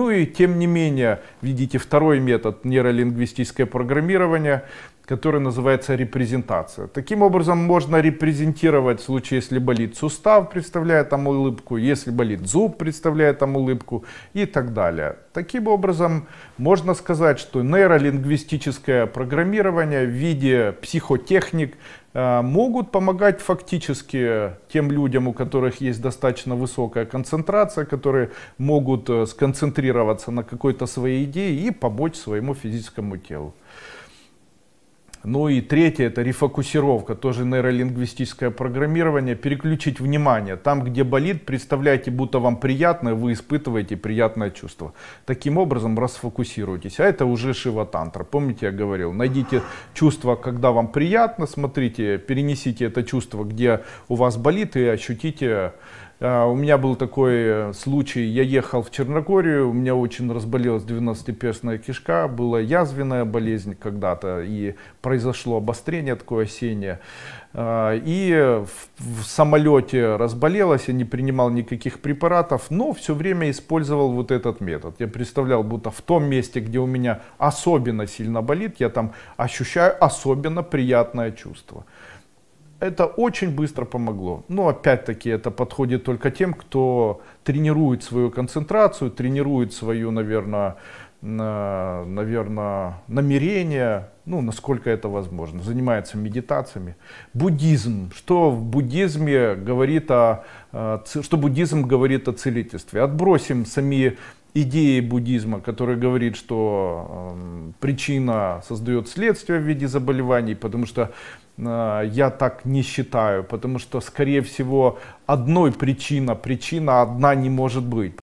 Ну и тем не менее, видите, второй метод нейролингвистическое программирование который называется репрезентация. Таким образом можно репрезентировать в случае, если болит сустав, представляя там улыбку, если болит зуб, представляя там улыбку и так далее. Таким образом можно сказать, что нейролингвистическое программирование в виде психотехник э, могут помогать фактически тем людям, у которых есть достаточно высокая концентрация, которые могут э, сконцентрироваться на какой-то своей идее и помочь своему физическому телу. Ну и третье это рефокусировка, тоже нейролингвистическое программирование. Переключить внимание. Там, где болит, представляйте, будто вам приятно, вы испытываете приятное чувство. Таким образом расфокусируйтесь. А это уже шива-тантра. Помните, я говорил, найдите чувство, когда вам приятно, смотрите, перенесите это чувство, где у вас болит и ощутите а, у меня был такой э, случай, я ехал в Черногорию, у меня очень разболелась 12-перстная кишка, была язвенная болезнь когда-то, и произошло обострение такое осеннее. А, и в самолете разболелась, я не принимал никаких препаратов, но все время использовал вот этот метод. Я представлял, будто в том месте, где у меня особенно сильно болит, я там ощущаю особенно приятное чувство это очень быстро помогло. Но ну, опять-таки это подходит только тем, кто тренирует свою концентрацию, тренирует свою, наверное, на, наверное, намерение, ну, насколько это возможно, занимается медитациями. Буддизм, что в буддизме говорит о, э, что буддизм говорит о целительстве. Отбросим сами идеи буддизма, которые говорит, что эм, причина создает следствие в виде заболеваний, потому что а, я так не считаю, потому что, скорее всего, одной причина, причина одна не может быть.